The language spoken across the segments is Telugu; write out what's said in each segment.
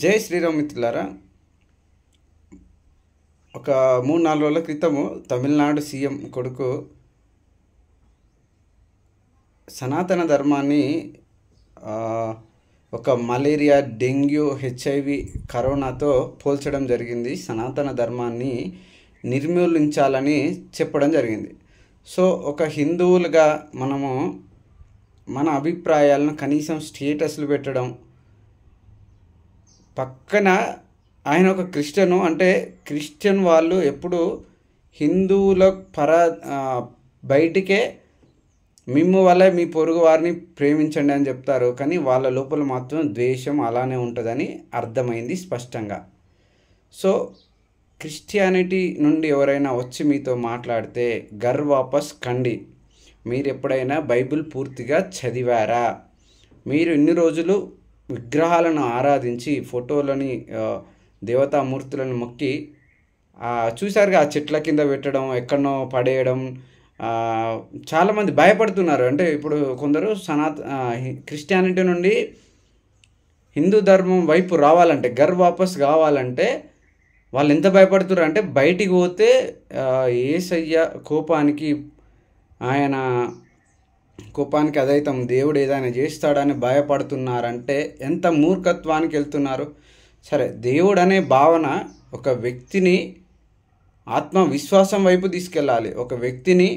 జై శ్రీరామ్ మిత్రులారా ఒక మూడు నాలుగు రోజుల క్రితము తమిళనాడు సీఎం కొడుకు సనాతన ధర్మాన్ని ఒక మలేరియా డెంగ్యూ హెచ్ఐవి కరోనాతో పోల్చడం జరిగింది సనాతన ధర్మాన్ని నిర్మూలించాలని చెప్పడం జరిగింది సో ఒక హిందువులుగా మనము మన అభిప్రాయాలను కనీసం స్టేటస్లు పెట్టడం పక్కన ఆయన ఒక క్రిస్టియను అంటే క్రిస్టియన్ వాళ్ళు ఎప్పుడు హిందువుల పర బయటికే మిమ్ము వల్ల మీ పొరుగు వారిని ప్రేమించండి అని చెప్తారు కానీ వాళ్ళ లోపల మాత్రం ద్వేషం అలానే ఉంటుందని అర్థమైంది స్పష్టంగా సో క్రిస్టియానిటీ నుండి ఎవరైనా వచ్చి మీతో మాట్లాడితే గర్ వాపస్ కండి మీరు ఎప్పుడైనా బైబిల్ పూర్తిగా చదివారా మీరు ఇన్ని రోజులు విగ్రహాలను ఆరాధించి ఫోటోలని దేవతామూర్తులను మొక్కి చూశారుగా ఆ చెట్ల కింద పెట్టడం ఎక్కడనో పడేయడం చాలామంది భయపడుతున్నారు అంటే ఇప్పుడు కొందరు సనాత క్రిస్టియానిటీ నుండి హిందూ ధర్మం వైపు రావాలంటే గర్ వాపస్ కావాలంటే వాళ్ళు ఎంత భయపడుతున్నారు అంటే బయటికి పోతే ఏసయ్య కోపానికి ఆయన కోపానికి అదైతం దేవుడు ఏదైనా చేస్తాడని భయపడుతున్నారంటే ఎంత మూర్ఖత్వానికి వెళ్తున్నారు సరే దేవుడు అనే భావన ఒక వ్యక్తిని ఆత్మవిశ్వాసం వైపు తీసుకెళ్ళాలి ఒక వ్యక్తిని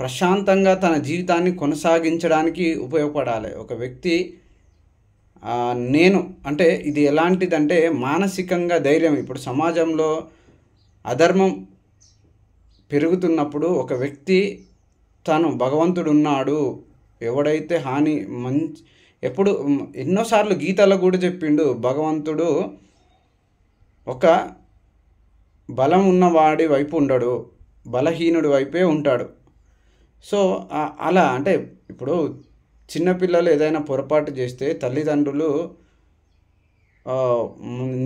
ప్రశాంతంగా తన జీవితాన్ని కొనసాగించడానికి ఉపయోగపడాలి ఒక వ్యక్తి నేను అంటే ఇది ఎలాంటిదంటే మానసికంగా ధైర్యం ఇప్పుడు సమాజంలో అధర్మం పెరుగుతున్నప్పుడు ఒక వ్యక్తి తను భగవంతుడున్నాడు ఎవడైతే హాని మంచి ఎప్పుడు ఎన్నోసార్లు గీతలో కూడా చెప్పిండు భగవంతుడు ఒక బలం ఉన్నవాడి వైపు ఉండడు బలహీనుడి వైపే ఉంటాడు సో అలా అంటే ఇప్పుడు చిన్నపిల్లలు ఏదైనా పొరపాటు చేస్తే తల్లిదండ్రులు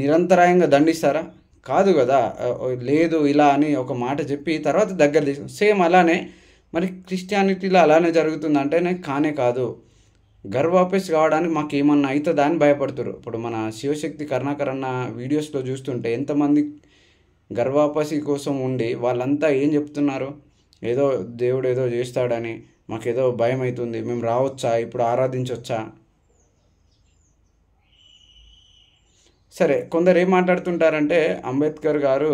నిరంతరాయంగా దండిస్తారా కాదు కదా లేదు ఇలా అని ఒక మాట చెప్పి తర్వాత దగ్గర తీసుకు సేమ్ అలానే మరి క్రిస్టియానిటీలో అలానే జరుగుతుంది అంటేనే కానే కాదు గర్వాపేస్ కావడానికి మాకు ఏమన్నా అవుతుందా అని భయపడుతురు ఇప్పుడు మన శివశక్తి కర్ణాకరణ అన్న వీడియోస్లో చూస్తుంటే ఎంతమంది గర్వాపసి కోసం ఉండి వాళ్ళంతా ఏం చెప్తున్నారు ఏదో దేవుడు ఏదో చేస్తాడని మాకేదో భయం అవుతుంది మేము రావచ్చా ఇప్పుడు ఆరాధించవచ్చా సరే కొందరు ఏం మాట్లాడుతుంటారంటే అంబేద్కర్ గారు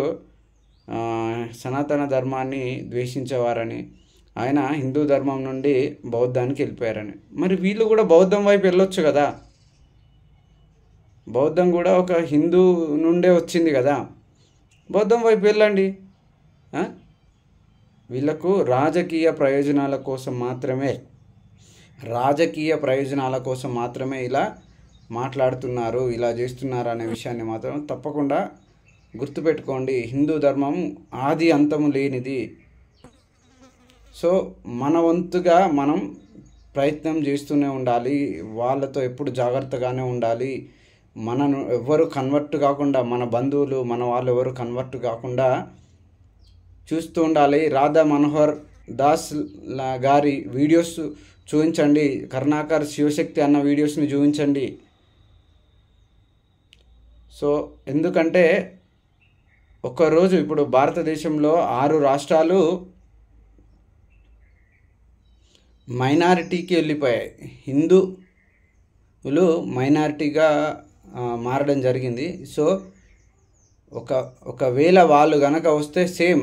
సనాతన ధర్మాన్ని ద్వేషించేవారని ఆయన హిందూ ధర్మం నుండి బౌద్ధానికి వెళ్ళిపోయారని మరి వీళ్ళు కూడా బౌద్ధం వైపు వెళ్ళొచ్చు కదా బౌద్ధం కూడా ఒక హిందూ నుండే వచ్చింది కదా బౌద్ధం వైపు వెళ్ళండి వీళ్ళకు రాజకీయ ప్రయోజనాల కోసం మాత్రమే రాజకీయ ప్రయోజనాల కోసం మాత్రమే ఇలా మాట్లాడుతున్నారు ఇలా చేస్తున్నారు అనే విషయాన్ని మాత్రం తప్పకుండా గుర్తుపెట్టుకోండి హిందూ ధర్మం ఆది అంతము లేనిది సో మన వంతుగా మనం ప్రయత్నం చేస్తూనే ఉండాలి వాళ్ళతో ఎప్పుడు జాగ్రత్తగానే ఉండాలి మనను ఎవ్వరు కన్వర్ట్ కాకుండా మన బంధువులు మన వాళ్ళు ఎవరు కన్వర్ట్ కాకుండా చూస్తూ ఉండాలి రాధా మనోహర్ దాస్ గారి వీడియోస్ చూపించండి కర్ణాకర్ శివశక్తి అన్న వీడియోస్ని చూపించండి సో ఎందుకంటే ఒక్కరోజు ఇప్పుడు భారతదేశంలో ఆరు రాష్ట్రాలు మైనారిటీకి వెళ్ళిపోయాయి హిందువులు మైనారిటీగా మారడం జరిగింది సో ఒక ఒకవేళ వాళ్ళు కనుక వస్తే సేమ్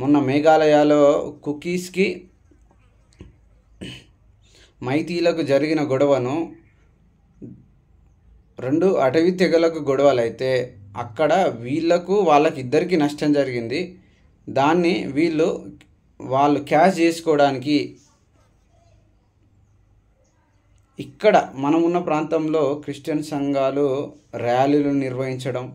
మొన్న మేఘాలయాలో కుకీస్కి మైతీలకు జరిగిన గొడవను రెండు అటవీ తెగలకు గొడవలు అయితే అక్కడ వీళ్ళకు వాళ్ళకి ఇద్దరికీ నష్టం జరిగింది దాన్ని వీళ్ళు వాళ్ళు క్యాష్ చేసుకోవడానికి ఇక్కడ మనం ఉన్న ప్రాంతంలో క్రిస్టియన్ సంఘాలు ర్యాలీలు నిర్వహించడం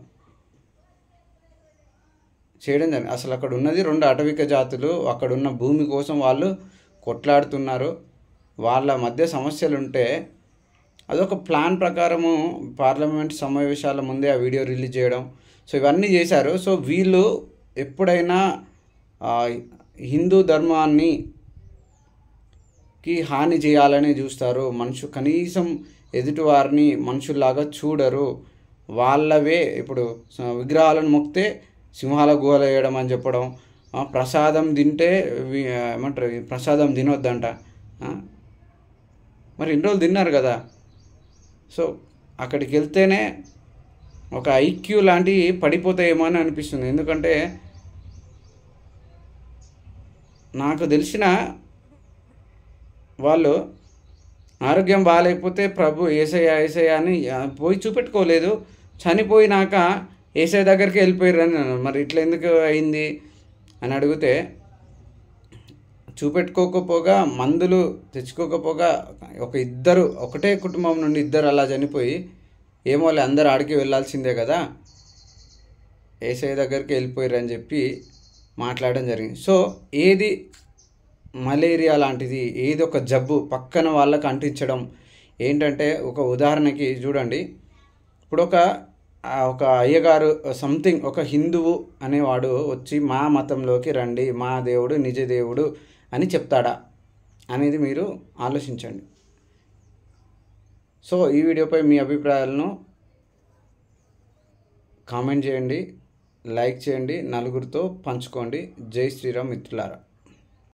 చేయడం జరిగింది అసలు అక్కడ ఉన్నది రెండు అటవిక జాతులు అక్కడున్న భూమి కోసం వాళ్ళు కొట్లాడుతున్నారు వాళ్ళ మధ్య సమస్యలు ఉంటే అదొక ప్లాన్ ప్రకారము పార్లమెంట్ సమావేశాల ముందే ఆ వీడియో రిలీజ్ చేయడం సో ఇవన్నీ చేశారు సో వీళ్ళు ఎప్పుడైనా హిందూ ధర్మాన్ని కి హాని చేయాలని చూస్తారు మనుషు కనీసం ఎదుటివారిని మనుషుల్లాగా చూడరు వాళ్ళవే ఇప్పుడు విగ్రహాలను మొక్తే సింహాల గుహలు వేయడం అని చెప్పడం ప్రసాదం తింటే ఏమంటారు ప్రసాదం తినొద్దంట మరి ఇన్ని రోజులు తిన్నారు కదా సో అక్కడికి వెళ్తేనే ఒక ఐక్యూ లాంటివి పడిపోతాయేమో అని అనిపిస్తుంది ఎందుకంటే నాకు తెలిసిన వాళ్ళు ఆరోగ్యం బాగాలేకపోతే ప్రభు ఏసయ్య ఏసయ్య అని పోయి చూపెట్టుకోలేదు చనిపోయినాక ఏసయ్య దగ్గరికి వెళ్ళిపోయారని మరి ఇట్లా ఎందుకు అయింది అని అడిగితే చూపెట్టుకోకపోగా మందులు తెచ్చుకోకపోగా ఒక ఇద్దరు ఒకటే కుటుంబం నుండి ఇద్దరు అలా చనిపోయి ఏమో అందరూ ఆడికి వెళ్ళాల్సిందే కదా ఏసఐ దగ్గరికి వెళ్ళిపోయారని చెప్పి మాట్లాడడం జరిగింది సో ఏది మలేరియా లాంటిది ఏది ఒక జబ్బు పక్కన వాళ్ళకు అంటించడం ఏంటంటే ఒక ఉదాహరణకి చూడండి ఇప్పుడు ఒక ఒక అయ్యగారు సంథింగ్ ఒక హిందువు అనేవాడు వచ్చి మా మతంలోకి రండి మా దేవుడు నిజ దేవుడు అని చెప్తాడా అనేది మీరు ఆలోచించండి సో ఈ వీడియోపై మీ అభిప్రాయాలను కామెంట్ చేయండి లైక్ చేయండి నలుగురితో పంచుకోండి జై శ్రీరామ్ మిత్రులారా